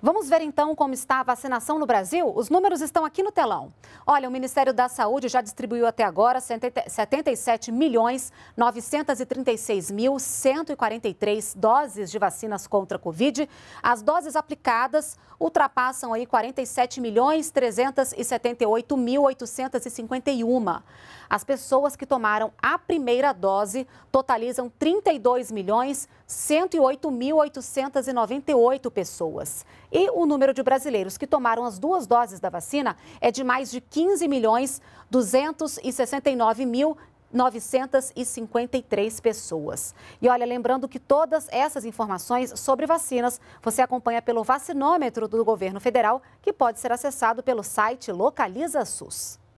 Vamos ver então como está a vacinação no Brasil? Os números estão aqui no telão. Olha, o Ministério da Saúde já distribuiu até agora 77 milhões 936 mil 143 doses de vacinas contra a Covid. As doses aplicadas ultrapassam aí 47 milhões 378 mil 851. As pessoas que tomaram a primeira dose totalizam 32 milhões 108 mil 898 pessoas. E o número de brasileiros que tomaram as duas doses da vacina é de mais de 15 milhões 269 mil 953 pessoas. E olha, lembrando que todas essas informações sobre vacinas você acompanha pelo vacinômetro do governo federal, que pode ser acessado pelo site Localiza SUS.